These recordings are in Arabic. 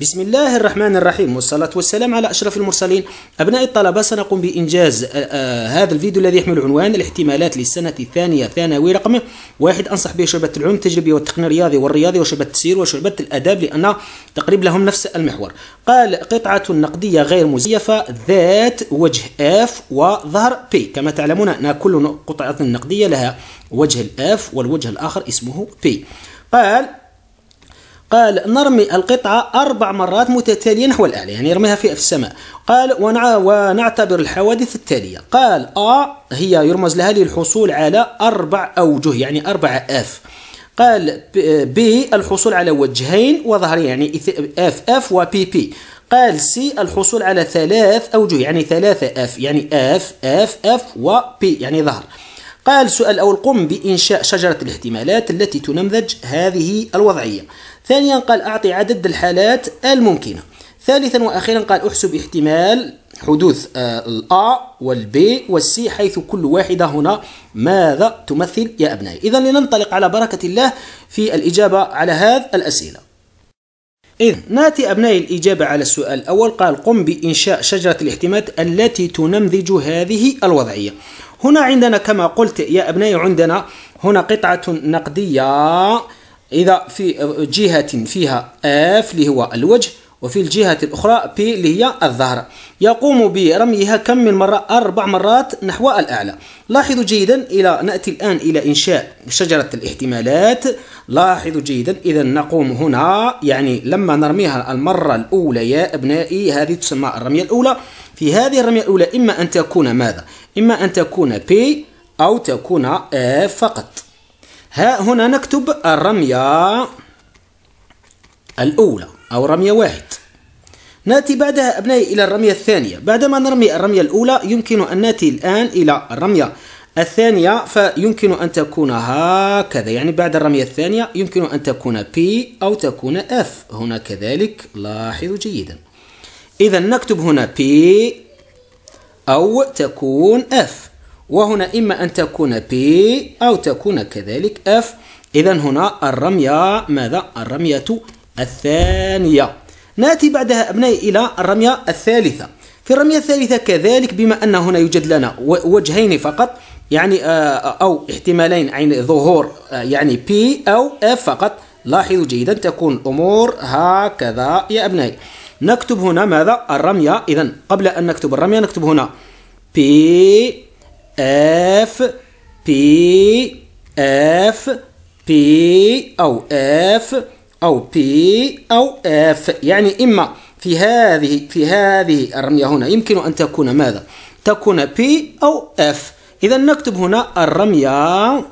بسم الله الرحمن الرحيم والصلاة والسلام على أشرف المرسلين أبناء الطلبة سنقوم بإنجاز آه، آه، هذا الفيديو الذي يحمل عنوان الاحتمالات للسنة الثانية ثانوي رقم واحد أنصح به شعبة العلوم التجريبي والتقني الرياضي والرياضي وشعبة التسيير وشعبة الآداب لأن تقريب لهم نفس المحور قال قطعة نقدية غير مزيفة ذات وجه F وظهر P كما تعلمون أن كل قطعة نقدية لها وجه الأف والوجه الآخر اسمه P قال قال نرمي القطعة أربع مرات متتالية نحو الأعلى يعني يرميها في السماء قال ونعتبر الحوادث التالية قال أ هي يرمز لها للحصول على أربع أوجه يعني أربع آف قال ب الحصول على وجهين وظهرين يعني اف اف وبي بي قال سي الحصول على ثلاث اوجه يعني ثلاثه اف يعني اف اف اف وبي يعني ظهر قال سؤال أول قم بانشاء شجره الاحتمالات التي تنمذج هذه الوضعيه ثانيا قال أعطي عدد الحالات الممكنة ثالثا وأخيرا قال أحسب احتمال حدوث آه، الأ والبي والسي حيث كل واحدة هنا ماذا تمثل يا أبنائي إذا لننطلق على بركة الله في الإجابة على هذا الأسئلة إذ ناتي أبنائي الإجابة على السؤال الأول قال قم بإنشاء شجرة الاحتمالات التي تنمذج هذه الوضعية هنا عندنا كما قلت يا أبنائي عندنا هنا قطعة نقدية إذا في جهة فيها F اللي هو الوجه وفي الجهة الأخرى P اللي هي الظهر يقوم برميها كم من مرة أربع مرات نحو الأعلى لاحظوا جيدا إلى نأتي الآن إلى إنشاء شجرة الاحتمالات لاحظوا جيدا إذا نقوم هنا يعني لما نرميها المرة الأولى يا أبنائي هذه تسمى الرمية الأولى في هذه الرمية الأولى إما أن تكون ماذا؟ إما أن تكون P أو تكون F فقط ها هنا نكتب الرمية الأولى أو رمية واحد نأتي بعدها أبنائي إلى الرمية الثانية بعدما نرمي الرمية الأولى يمكن أن نأتي الآن إلى الرمية الثانية فيمكن أن تكون هكذا يعني بعد الرمية الثانية يمكن أن تكون P أو تكون F هنا كذلك لاحظوا جيدا إذا نكتب هنا P أو تكون F وهنا إما أن تكون P أو تكون كذلك F إذا هنا الرمية ماذا؟ الرمية الثانية نأتي بعدها أبنائي إلى الرمية الثالثة في الرمية الثالثة كذلك بما أن هنا يوجد لنا وجهين فقط يعني آه، آه، أو احتمالين عين ظهور آه، يعني P أو F فقط لاحظوا جيدا تكون الأمور هكذا يا أبنائي نكتب هنا ماذا؟ الرمية إذا قبل أن نكتب الرمية نكتب هنا P اف بي اف بي او اف او بي او اف يعني اما في هذه في هذه الرميه هنا يمكن ان تكون ماذا تكون بي او اف اذا نكتب هنا الرميه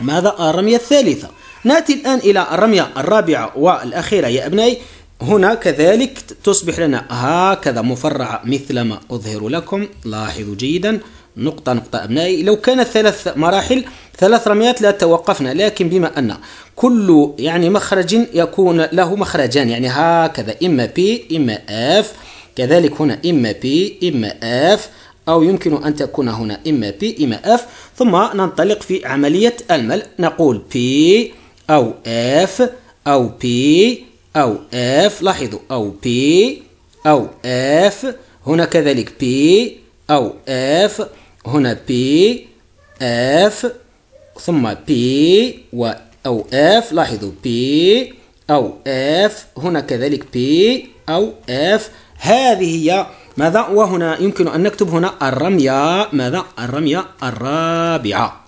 ماذا الرميه الثالثه ناتي الان الى الرميه الرابعه والاخيره يا ابنائي هنا كذلك تصبح لنا هكذا مفرعة مثل ما أظهر لكم لاحظوا جيدا نقطة نقطة أبنائي لو كانت ثلاث مراحل ثلاث رميات لا توقفنا لكن بما أن كل يعني مخرج يكون له مخرجان يعني هكذا إما بي إما اف كذلك هنا إما بي إما اف أو يمكن أن تكون هنا إما بي إما اف ثم ننطلق في عملية الملء نقول بي أو اف أو بي أو اف لاحظوا أو بي أو اف هنا كذلك بي أو اف هنا بي اف ثم بي و أو اف لاحظوا بي أو اف هنا كذلك بي أو اف هذه هي ماذا وهنا يمكن أن نكتب هنا الرمية ماذا الرمية الرابعة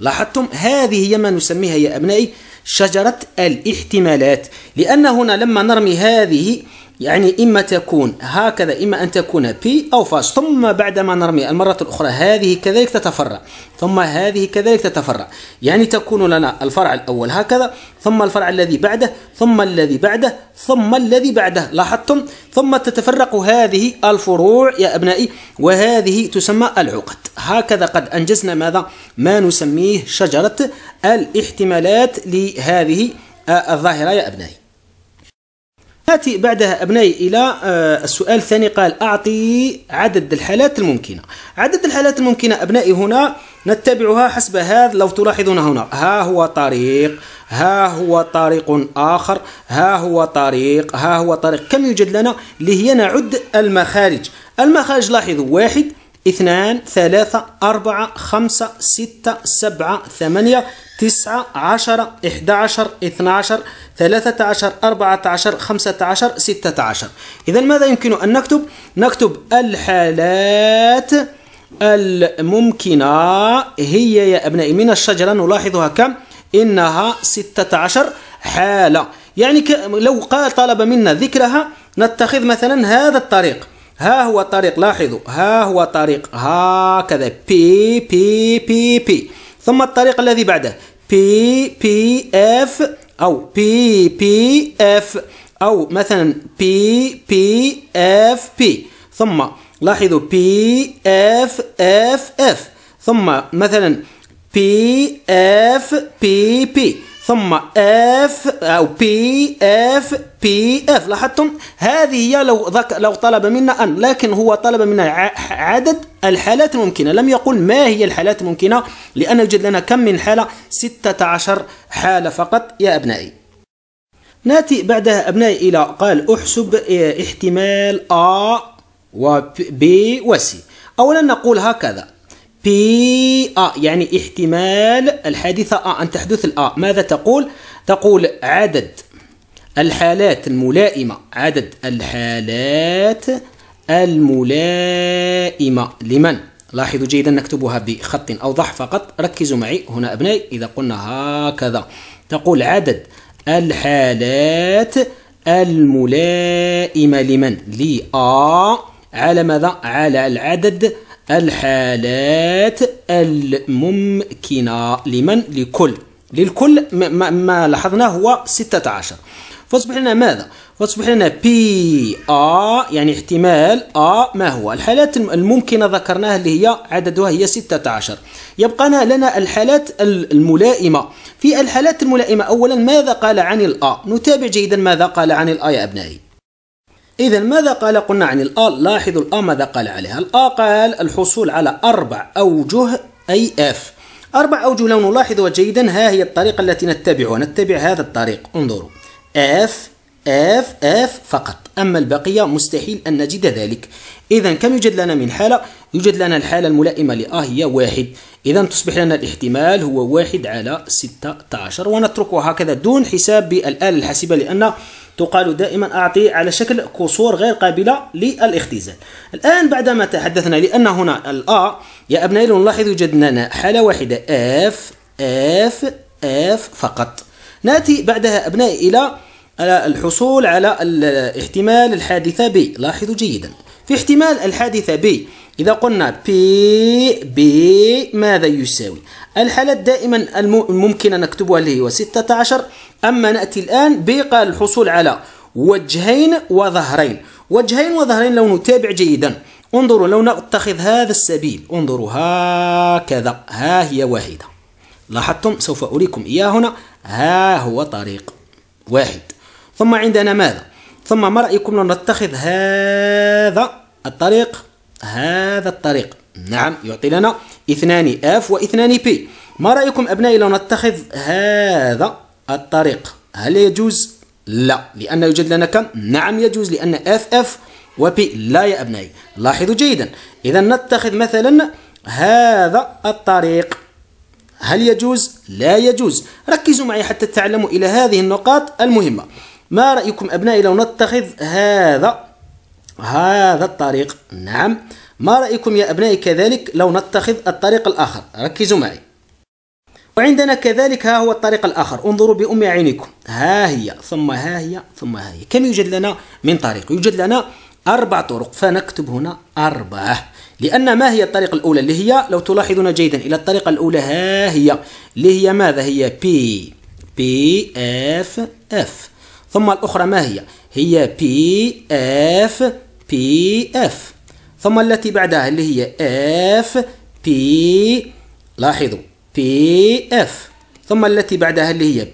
لاحظتم هذه هي ما نسميها يا أبنائي شجرة الاحتمالات لأن هنا لما نرمي هذه يعني إما تكون هكذا إما أن تكون بي أو فاس ثم بعدما نرمي المرة الأخرى هذه كذلك تتفرع ثم هذه كذلك تتفرع يعني تكون لنا الفرع الأول هكذا ثم الفرع الذي بعده ثم الذي بعده ثم الذي بعده لاحظتم ثم تتفرق هذه الفروع يا أبنائي وهذه تسمى العقد هكذا قد أنجزنا ماذا ما نسميه شجرة الاحتمالات لهذه الظاهرة يا أبنائي هاتي بعدها أبنائي إلى آه، السؤال الثاني قال أعطي عدد الحالات الممكنة عدد الحالات الممكنة أبنائي هنا نتبعها حسب هذا لو تلاحظون هنا ها هو طريق ها هو طريق آخر ها هو طريق ها هو طريق كم يوجد لنا اللي هي نعد المخارج المخارج لاحظوا واحد اثنان ثلاثة أربعة خمسة ستة سبعة ثمانية تسعة عشرة إحدى عشر اثنى عشر ثلاثة عشر أربعة عشر خمسة عشر ستة عشر إذا ماذا يمكن أن نكتب؟ نكتب الحالات الممكنة هي يا أبنائي من الشجرة نلاحظها كم؟ إنها ستة عشر حالة يعني لو قال طلب منا ذكرها نتخذ مثلا هذا الطريق ها هو الطريق لاحظوا ها هو طريق هكذا بي بي بي بي ثم الطريق الذي بعده بي بي اف او بي بي اف او مثلا بي بي اف بي ثم لاحظوا بي اف اف اف ثم مثلا بي اف بي بي ثم اف او بي اف بي اف لاحظتم هذه هي لو ذك لو طلب منا ان لكن هو طلب منا عدد الحالات الممكنه لم يقل ما هي الحالات الممكنه لان يوجد لنا كم من حاله 16 حاله فقط يا ابنائي ناتي بعدها ابنائي الى قال احسب إيه، احتمال ا و بي وسي اولا نقول هكذا بي آ يعني احتمال الحادثة آ آه، أن تحدث الآ آه. ماذا تقول؟ تقول عدد الحالات الملائمة عدد الحالات الملائمة لمن؟ لاحظوا جيدا نكتبها بخط أوضح فقط ركزوا معي هنا أبنائي إذا قلنا هكذا تقول عدد الحالات الملائمة لمن؟ لآ آه. على ماذا؟ على العدد الحالات الممكنة لمن لكل للكل ما, ما لاحظناه هو 16 فاصبح لنا ماذا؟ فاصبح لنا بي ا يعني احتمال ا ما هو؟ الحالات الممكنة ذكرناها اللي هي عددها هي 16 يبقى لنا الحالات الملائمة في الحالات الملائمة أولا ماذا قال عن الأ؟ نتابع جيدا ماذا قال عن الأ يا أبنائي إذا ماذا قال قلنا عن الآ لاحظوا الآ ماذا قال عليها الآ قال الحصول على أربع أوجه أي اف أربع أوجه لو نلاحظ جيدا ها هي الطريقة التي نتبعها نتبع هذا الطريق انظروا اف اف اف فقط أما البقية مستحيل أن نجد ذلك إذا كم يوجد لنا من حالة يوجد لنا الحالة الملائمة لآ هي واحد إذا تصبح لنا الاحتمال هو واحد على 16 ونتركه هكذا دون حساب بالآلة الحاسبة لأن تقال دائما أعطي على شكل كسور غير قابلة للاختزال الآن بعدما تحدثنا لأن هنا الأ يا أبنائي نلاحظ يوجد لنا حالة واحدة اف اف اف فقط ناتي بعدها أبنائي إلى الحصول على احتمال الحادثة ب لاحظوا جيدا في احتمال الحادثة ب إذا قلنا بي بي ماذا يساوي الحالات دائما الممكن أن نكتبها اللي هو 16 أما نأتي الآن بقال الحصول على وجهين وظهرين وجهين وظهرين لو نتابع جيدا انظروا لو نتخذ هذا السبيل انظروا هكذا ها هي واحدة لاحظتم سوف أريكم إياه هنا ها هو طريق واحد ثم عندنا ماذا ثم ما رأيكم لو نتخذ هذا الطريق هذا الطريق نعم يعطي لنا اثنان اف واثنان بي ما رايكم ابنائي لو نتخذ هذا الطريق هل يجوز لا لان يوجد لنا كم نعم يجوز لان اف اف وبي لا يا ابنائي لاحظوا جيدا اذا نتخذ مثلا هذا الطريق هل يجوز لا يجوز ركزوا معي حتى تعلموا الى هذه النقاط المهمه ما رايكم ابنائي لو نتخذ هذا هذا الطريق نعم ما رأيكم يا أبنائي كذلك لو نتخذ الطريق الآخر ركزوا معي وعندنا كذلك ها هو الطريق الآخر انظروا بأم عينكم ها هي ثم ها هي ثم ها هي كم يوجد لنا من طريق يوجد لنا أربع طرق فنكتب هنا أربعة لأن ما هي الطريقة الأولى اللي هي لو تلاحظون جيدا إلى الطريقة الأولى ها هي اللي هي ماذا هي بي بي اف اف ثم الأخرى ما هي هي بي اف بي اف ثم التي بعدها اللي هي اف بي لاحظوا بي اف ثم التي بعدها اللي هي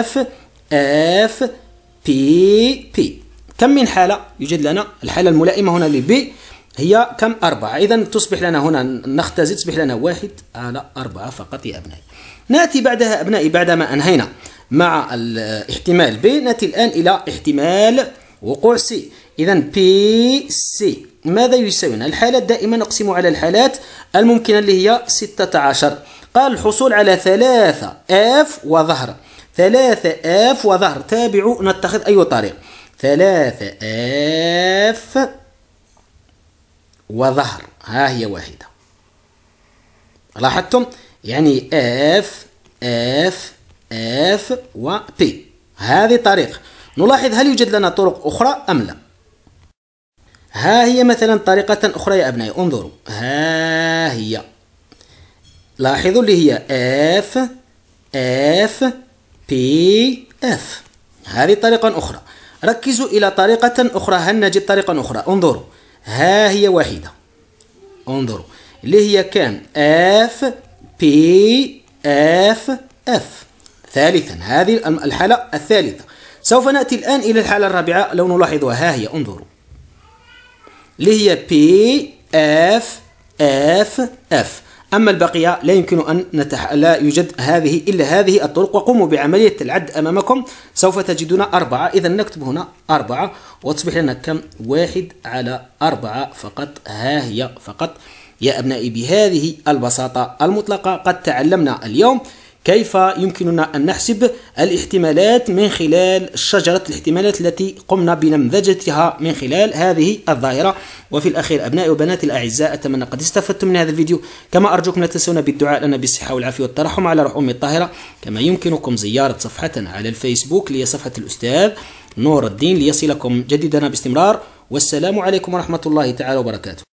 اف اف بي بي كم من حالة يوجد لنا الحالة الملائمة هنا لبي هي كم أربعة إذا تصبح لنا هنا نختزل تصبح لنا واحد على أربعة فقط يا أبنائي نأتي بعدها أبنائي بعدما أنهينا مع الاحتمال بي نأتي الآن إلى احتمال وقوع سي إذا بي سي ماذا يساوينا الحالات دائما نقسم على الحالات الممكنة اللي هي 16 قال الحصول على ثلاثة آف وظهر ثلاثة آف وظهر تابعوا نتخذ أي طريق ثلاثة آف وظهر ها هي واحدة لاحظتم يعني اف اف اف و بي هذه طريقة نلاحظ هل يوجد لنا طرق أخرى أم لا ها هي مثلا طريقة أخرى يا أبنائي انظروا ها هي لاحظوا اللي هي F F P F هذه طريقة أخرى ركزوا إلى طريقة أخرى هل نجد طريقة أخرى انظروا ها هي واحدة انظروا اللي هي كان F P F F ثالثا هذه الحالة الثالثة سوف نأتي الآن إلى الحالة الرابعة لو نلاحظها ها هي انظروا اللي هي بي اف اف اف أما البقية لا يمكن أن نتح... لا يوجد هذه إلا هذه الطرق وقوموا بعملية العد أمامكم سوف تجدون أربعة إذا نكتب هنا أربعة وتصبح لنا كم واحد على أربعة فقط ها هي فقط يا أبنائي بهذه البساطة المطلقة قد تعلمنا اليوم كيف يمكننا أن نحسب الاحتمالات من خلال شجرة الاحتمالات التي قمنا بنمذجتها من خلال هذه الظاهرة وفي الأخير أبنائي وبناتي الأعزاء أتمنى قد استفدتم من هذا الفيديو كما أرجوكم لا تنسونا بالدعاء لنا بالصحة والعافية والترحم على روح أمي الطاهرة كما يمكنكم زيارة صفحتنا على الفيسبوك لي صفحة الأستاذ نور الدين ليصلكم جديدنا باستمرار والسلام عليكم ورحمة الله تعالى وبركاته